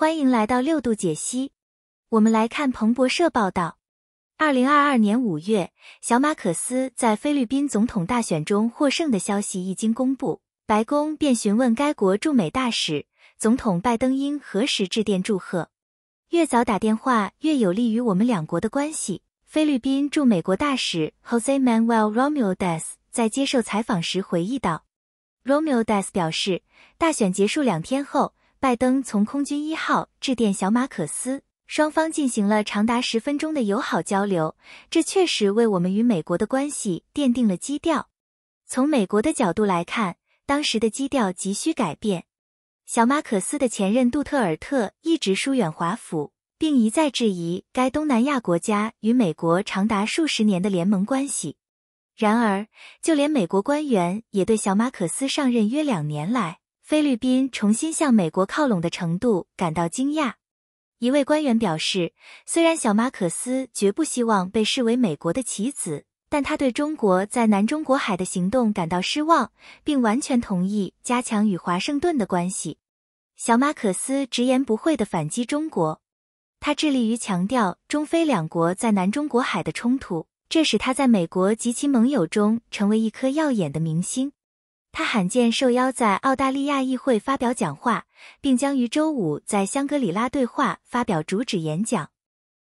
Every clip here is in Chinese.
欢迎来到六度解析。我们来看彭博社报道：二零二二年五月，小马可斯在菲律宾总统大选中获胜的消息一经公布，白宫便询问该国驻美大使，总统拜登应何时致电祝贺。越早打电话，越有利于我们两国的关系。菲律宾驻美国大使 Jose Manuel r o m i l o Des 在接受采访时回忆道 r o m i l o Des 表示，大选结束两天后。”拜登从空军一号致电小马可斯，双方进行了长达十分钟的友好交流。这确实为我们与美国的关系奠定了基调。从美国的角度来看，当时的基调急需改变。小马可斯的前任杜特尔特一直疏远华府，并一再质疑该东南亚国家与美国长达数十年的联盟关系。然而，就连美国官员也对小马可斯上任约两年来。菲律宾重新向美国靠拢的程度感到惊讶，一位官员表示，虽然小马可斯绝不希望被视为美国的棋子，但他对中国在南中国海的行动感到失望，并完全同意加强与华盛顿的关系。小马可斯直言不讳地反击中国，他致力于强调中菲两国在南中国海的冲突，这使他在美国及其盟友中成为一颗耀眼的明星。他罕见受邀在澳大利亚议会发表讲话，并将于周五在香格里拉对话发表主旨演讲。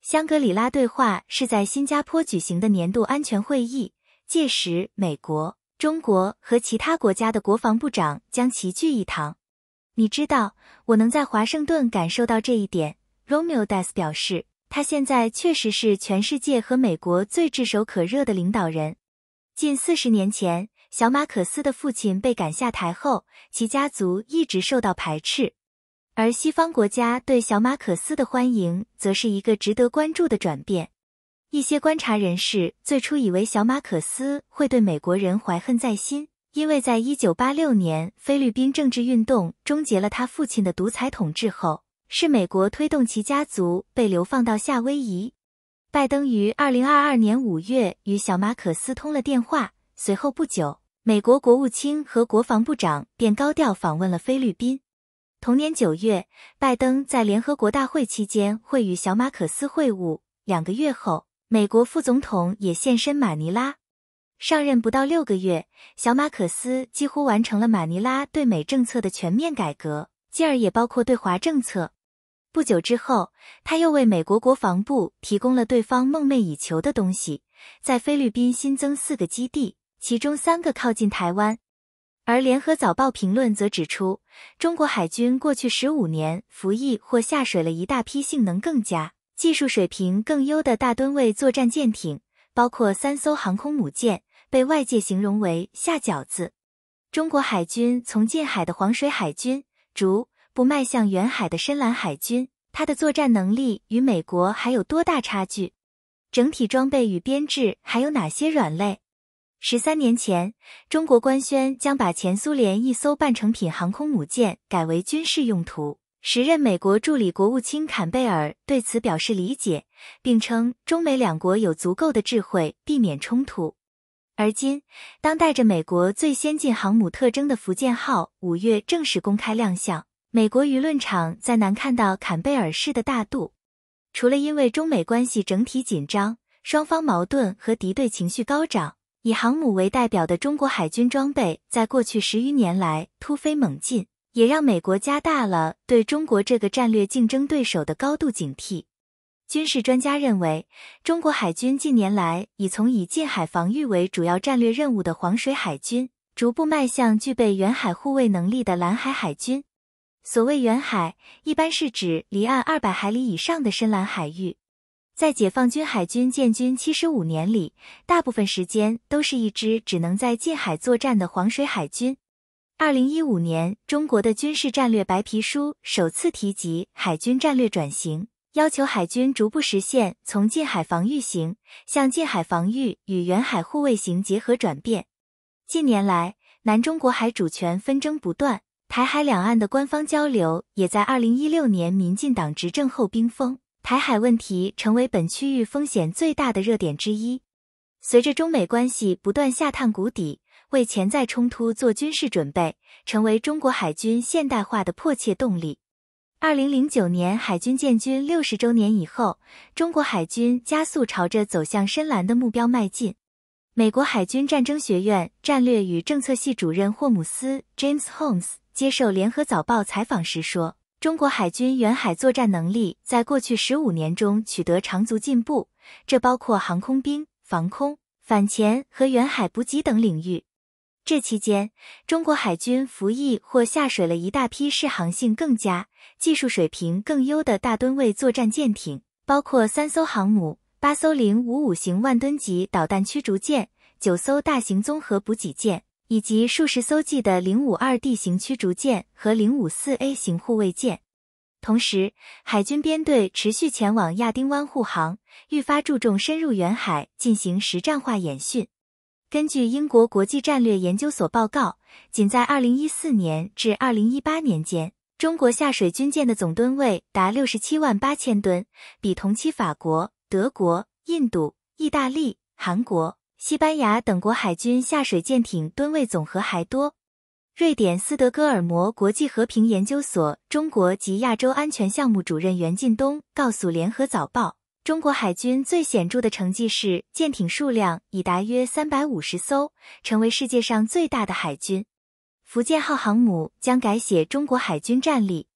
香格里拉对话是在新加坡举行的年度安全会议，届时美国、中国和其他国家的国防部长将齐聚一堂。你知道，我能在华盛顿感受到这一点，Romeo Das 表示，他现在确实是全世界和美国最炙手可热的领导人。近四十年前。小马可斯的父亲被赶下台后，其家族一直受到排斥，而西方国家对小马可斯的欢迎则是一个值得关注的转变。一些观察人士最初以为小马可斯会对美国人怀恨在心，因为，在1986年菲律宾政治运动终结了他父亲的独裁统治后，是美国推动其家族被流放到夏威夷。拜登于2022年5月与小马可斯通了电话，随后不久。美国国务卿和国防部长便高调访问了菲律宾。同年九月，拜登在联合国大会期间会与小马可斯会晤。两个月后，美国副总统也现身马尼拉。上任不到六个月，小马可斯几乎完成了马尼拉对美政策的全面改革，进而也包括对华政策。不久之后，他又为美国国防部提供了对方梦寐以求的东西：在菲律宾新增四个基地。其中三个靠近台湾，而联合早报评论则指出，中国海军过去十五年服役或下水了一大批性能更佳、技术水平更优的大吨位作战舰艇，包括三艘航空母舰，被外界形容为下饺子。中国海军从近海的黄水海军逐步迈向远海的深蓝海军，它的作战能力与美国还有多大差距？整体装备与编制还有哪些软肋？十三年前，中国官宣将把前苏联一艘半成品航空母舰改为军事用途。时任美国助理国务卿坎贝尔对此表示理解，并称中美两国有足够的智慧避免冲突。而今，当带着美国最先进航母特征的“福建号”五月正式公开亮相，美国舆论场再难看到坎贝尔式的大度。除了因为中美关系整体紧张，双方矛盾和敌对情绪高涨。以航母为代表的中国海军装备，在过去十余年来突飞猛进，也让美国加大了对中国这个战略竞争对手的高度警惕。军事专家认为，中国海军近年来已从以近海防御为主要战略任务的黄水海军，逐步迈向具备远海护卫能力的蓝海海军。所谓远海，一般是指离岸二百海里以上的深蓝海域。在解放军海军建军七十五年里，大部分时间都是一支只能在近海作战的黄水海军。二零一五年，中国的军事战略白皮书首次提及海军战略转型，要求海军逐步实现从近海防御型向近海防御与远海护卫型结合转变。近年来，南中国海主权纷争不断，台海两岸的官方交流也在二零一六年民进党执政后冰封。台海问题成为本区域风险最大的热点之一。随着中美关系不断下探谷底，为潜在冲突做军事准备，成为中国海军现代化的迫切动力。二零零九年海军建军六十周年以后，中国海军加速朝着走向深蓝的目标迈进。美国海军战争学院战略与政策系主任霍姆斯 （James Holmes） 接受《联合早报》采访时说。中国海军远海作战能力在过去十五年中取得长足进步，这包括航空兵、防空、反潜和远海补给等领域。这期间，中国海军服役或下水了一大批适航性更佳、技术水平更优的大吨位作战舰艇，包括三艘航母、八艘零五五型万吨级导弹驱逐舰、九艘大型综合补给舰。以及数十艘级的零五二 D 型驱逐舰和零五四 A 型护卫舰，同时海军编队持续前往亚丁湾护航，愈发注重深入远海进行实战化演训。根据英国国际战略研究所报告，仅在二零一四年至二零一八年间，中国下水军舰的总吨位达六十七万八千吨，比同期法国、德国、印度、意大利、韩国。西班牙等国海军下水舰艇吨位总和还多。瑞典斯德哥尔摩国际和平研究所中国及亚洲安全项目主任袁进东告诉《联合早报》，中国海军最显著的成绩是舰艇数量已达约三百五十艘，成为世界上最大的海军。福建号航母将改写中国海军战力。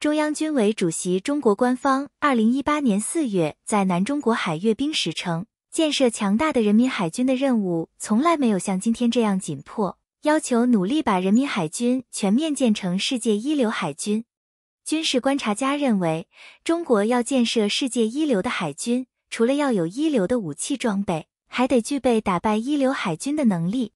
中央军委主席中国官方二零一八年四月在南中国海阅兵时称。建设强大的人民海军的任务从来没有像今天这样紧迫，要求努力把人民海军全面建成世界一流海军。军事观察家认为，中国要建设世界一流的海军，除了要有一流的武器装备，还得具备打败一流海军的能力。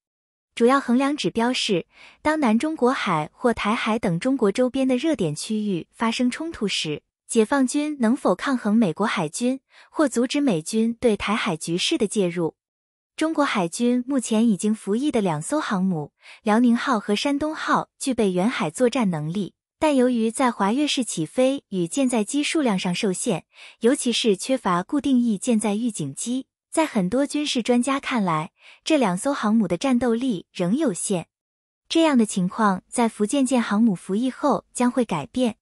主要衡量指标是，当南中国海或台海等中国周边的热点区域发生冲突时。解放军能否抗衡美国海军，或阻止美军对台海局势的介入？中国海军目前已经服役的两艘航母，辽宁号和山东号，具备远海作战能力，但由于在滑跃式起飞与舰载机数量上受限，尤其是缺乏固定翼舰载预警机，在很多军事专家看来，这两艘航母的战斗力仍有限。这样的情况在福建舰航母服役后将会改变。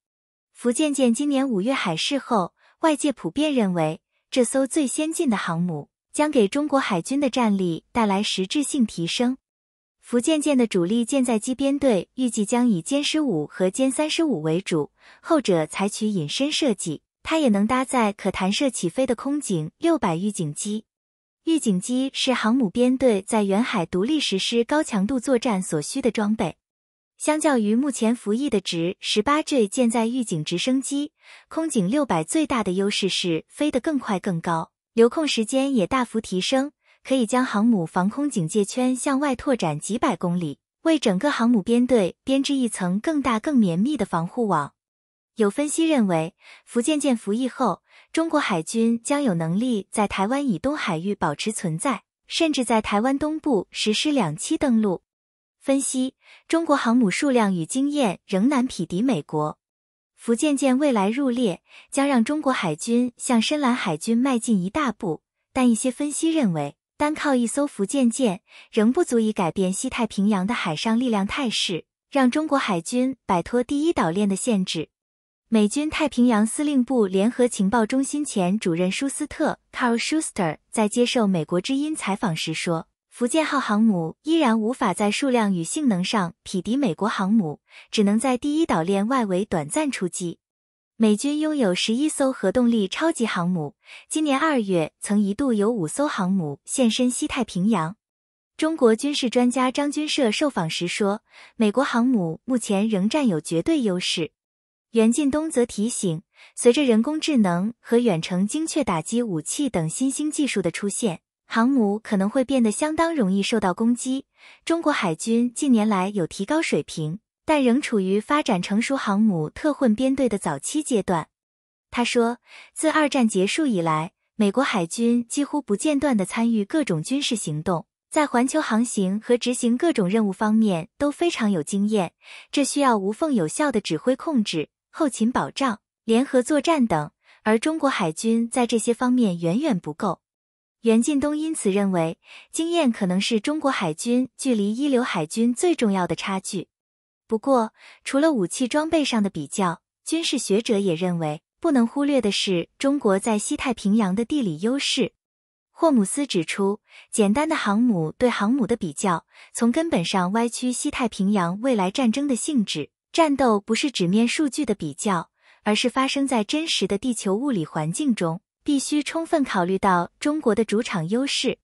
福建舰今年五月海试后，外界普遍认为这艘最先进的航母将给中国海军的战力带来实质性提升。福建舰的主力舰载机编队预计将以歼十五和歼三十五为主，后者采取隐身设计，它也能搭载可弹射起飞的空警六百预警机。预警机是航母编队在远海独立实施高强度作战所需的装备。相较于目前服役的直十八 G 舰载预警直升机，空警六百最大的优势是飞得更快更高，留空时间也大幅提升，可以将航母防空警戒圈向外拓展几百公里，为整个航母编队编织一层更大更绵密的防护网。有分析认为，福建舰服役后，中国海军将有能力在台湾以东海域保持存在，甚至在台湾东部实施两栖登陆。分析中国航母数量与经验仍难匹敌美国，福建舰未来入列将让中国海军向深蓝海军迈进一大步。但一些分析认为，单靠一艘福建舰仍不足以改变西太平洋的海上力量态势，让中国海军摆脱第一岛链的限制。美军太平洋司令部联合情报中心前主任舒斯特 （Carl Schuster） 在接受《美国之音》采访时说。福建号航母依然无法在数量与性能上匹敌美国航母，只能在第一岛链外围短暂出击。美军拥有十一艘核动力超级航母，今年二月曾一度有五艘航母现身西太平洋。中国军事专家张军社受访时说，美国航母目前仍占有绝对优势。袁进东则提醒，随着人工智能和远程精确打击武器等新兴技术的出现。航母可能会变得相当容易受到攻击。中国海军近年来有提高水平，但仍处于发展成熟航母特混编队的早期阶段。他说，自二战结束以来，美国海军几乎不间断地参与各种军事行动，在环球航行和执行各种任务方面都非常有经验。这需要无缝有效的指挥控制、后勤保障、联合作战等，而中国海军在这些方面远远不够。袁近东因此认为，经验可能是中国海军距离一流海军最重要的差距。不过，除了武器装备上的比较，军事学者也认为，不能忽略的是中国在西太平洋的地理优势。霍姆斯指出，简单的航母对航母的比较，从根本上歪曲西太平洋未来战争的性质。战斗不是纸面数据的比较，而是发生在真实的地球物理环境中。必须充分考虑到中国的主场优势，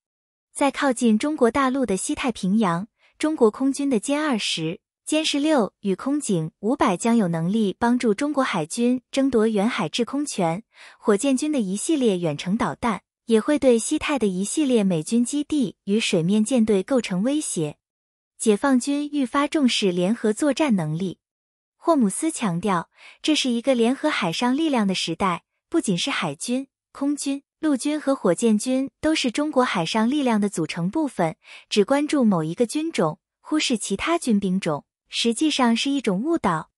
在靠近中国大陆的西太平洋，中国空军的歼二十、歼十六与空警五百将有能力帮助中国海军争夺远海制空权。火箭军的一系列远程导弹也会对西太的一系列美军基地与水面舰队构成威胁。解放军愈发重视联合作战能力。霍姆斯强调，这是一个联合海上力量的时代，不仅是海军。空军、陆军和火箭军都是中国海上力量的组成部分，只关注某一个军种，忽视其他军兵种，实际上是一种误导。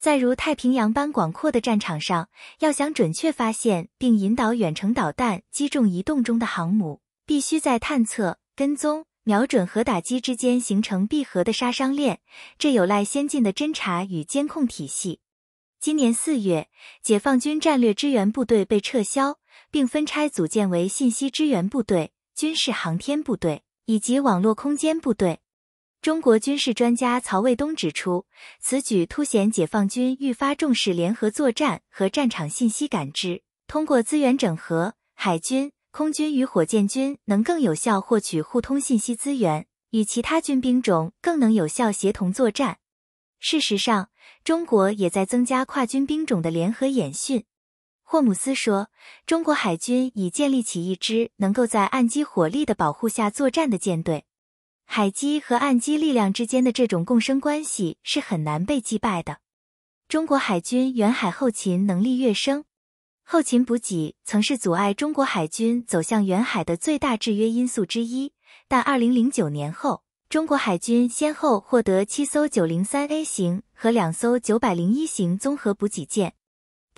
在如太平洋般广阔的战场上，要想准确发现并引导远程导弹击中移动中的航母，必须在探测、跟踪、瞄准和打击之间形成闭合的杀伤链，这有赖先进的侦察与监控体系。今年四月，解放军战略支援部队被撤销。并分拆组建为信息支援部队、军事航天部队以及网络空间部队。中国军事专家曹卫东指出，此举凸显解放军愈发重视联合作战和战场信息感知。通过资源整合，海军、空军与火箭军能更有效获取互通信息资源，与其他军兵种更能有效协同作战。事实上，中国也在增加跨军兵种的联合演训。霍姆斯说：“中国海军已建立起一支能够在岸基火力的保护下作战的舰队。海基和岸基力量之间的这种共生关系是很难被击败的。中国海军远海后勤能力跃升。后勤补给曾是阻碍中国海军走向远海的最大制约因素之一，但二零零九年后，中国海军先后获得七艘九零三 A 型和两艘九百零一型综合补给舰。”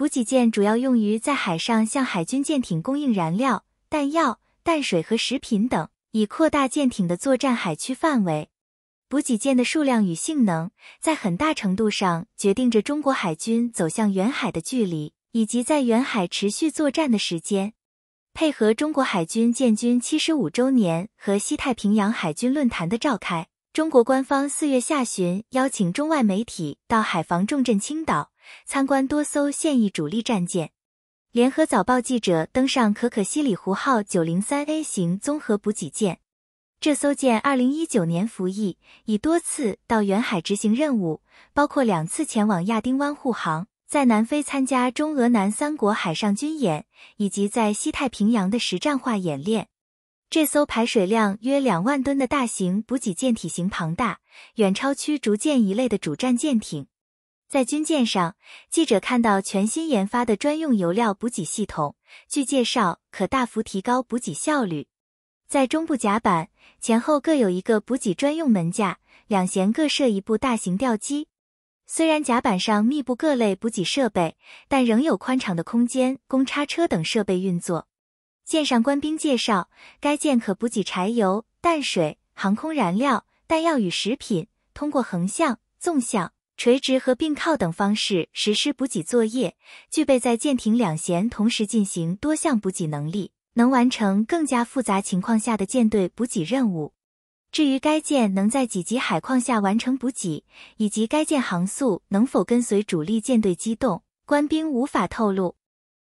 补给舰主要用于在海上向海军舰艇供应燃料、弹药、淡水和食品等，以扩大舰艇的作战海区范围。补给舰的数量与性能，在很大程度上决定着中国海军走向远海的距离以及在远海持续作战的时间。配合中国海军建军七十五周年和西太平洋海军论坛的召开，中国官方四月下旬邀请中外媒体到海防重镇青岛。参观多艘现役主力战舰，联合早报记者登上“可可西里湖”号九零三 A 型综合补给舰。这艘舰二零一九年服役，已多次到远海执行任务，包括两次前往亚丁湾护航，在南非参加中俄南三国海上军演，以及在西太平洋的实战化演练。这艘排水量约两万吨的大型补给舰体型庞大，远超驱逐舰一类的主战舰艇。在军舰上，记者看到全新研发的专用油料补给系统。据介绍，可大幅提高补给效率。在中部甲板前后各有一个补给专用门架，两舷各设一部大型吊机。虽然甲板上密布各类补给设备，但仍有宽敞的空间供叉车等设备运作。舰上官兵介绍，该舰可补给柴油、淡水、航空燃料、弹药与食品，通过横向、纵向。垂直和并靠等方式实施补给作业，具备在舰艇两舷同时进行多项补给能力，能完成更加复杂情况下的舰队补给任务。至于该舰能在几级海况下完成补给，以及该舰航速能否跟随主力舰队机动，官兵无法透露。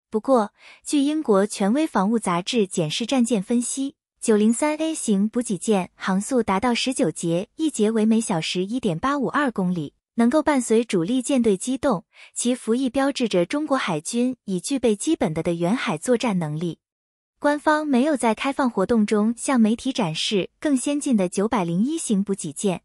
不过，据英国权威防务杂志《检视战舰》分析，903A 型补给舰航速达到19节，一节为每小时1.852公里。能够伴随主力舰队机动，其服役标志着中国海军已具备基本的的远海作战能力。官方没有在开放活动中向媒体展示更先进的九百零一型补给舰。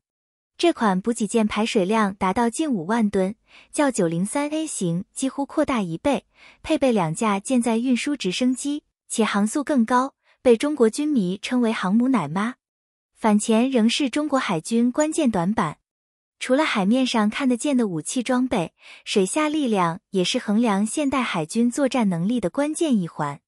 这款补给舰排水量达到近五万吨，较九零三 A 型几乎扩大一倍，配备两架舰载运输直升机，且航速更高，被中国军迷称为“航母奶妈”。反潜仍是中国海军关键短板。除了海面上看得见的武器装备，水下力量也是衡量现代海军作战能力的关键一环。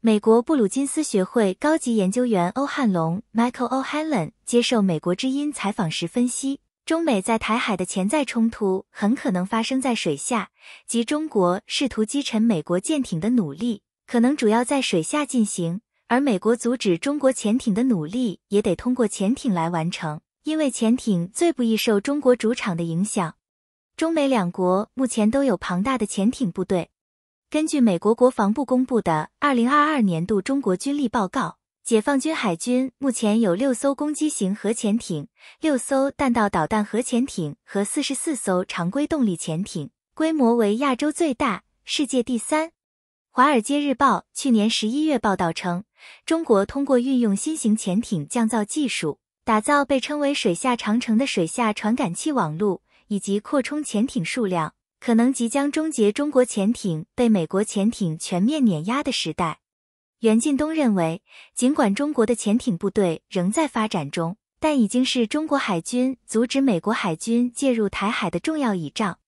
美国布鲁金斯学会高级研究员欧汉龙 （Michael O'Hanlon） 接受《美国之音》采访时分析，中美在台海的潜在冲突很可能发生在水下，即中国试图击沉美国舰艇的努力可能主要在水下进行，而美国阻止中国潜艇的努力也得通过潜艇来完成。因为潜艇最不易受中国主场的影响，中美两国目前都有庞大的潜艇部队。根据美国国防部公布的二零二二年度中国军力报告，解放军海军目前有六艘攻击型核潜艇、六艘弹道导弹核潜艇和四十四艘常规动力潜艇，规模为亚洲最大、世界第三。华尔街日报去年十一月报道称，中国通过运用新型潜艇降噪技术。打造被称为“水下长城”的水下传感器网路，以及扩充潜艇数量，可能即将终结中国潜艇被美国潜艇全面碾压的时代。袁进东认为，尽管中国的潜艇部队仍在发展中，但已经是中国海军阻止美国海军介入台海的重要倚仗。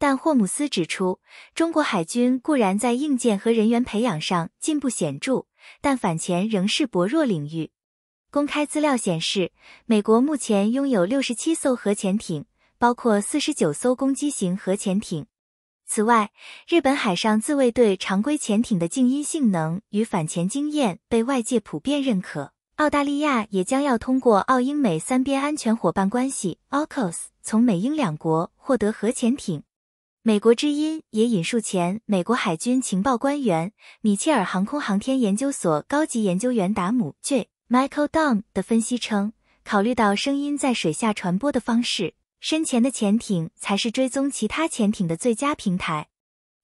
但霍姆斯指出，中国海军固然在硬件和人员培养上进步显著，但反潜仍是薄弱领域。公开资料显示，美国目前拥有六十七艘核潜艇，包括四十九艘攻击型核潜艇。此外，日本海上自卫队常规潜艇的静音性能与反潜经验被外界普遍认可。澳大利亚也将要通过澳英美三边安全伙伴关系 （AUKUS） 从美英两国获得核潜艇。美国之音也引述前美国海军情报官员、米切尔航空航天研究所高级研究员达姆 J。Michael d n m 的分析称，考虑到声音在水下传播的方式，深潜的潜艇才是追踪其他潜艇的最佳平台。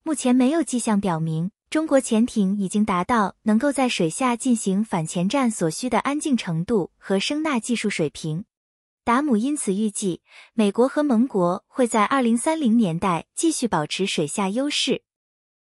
目前没有迹象表明中国潜艇已经达到能够在水下进行反潜战所需的安静程度和声纳技术水平。达姆因此预计，美国和盟国会在二零三零年代继续保持水下优势。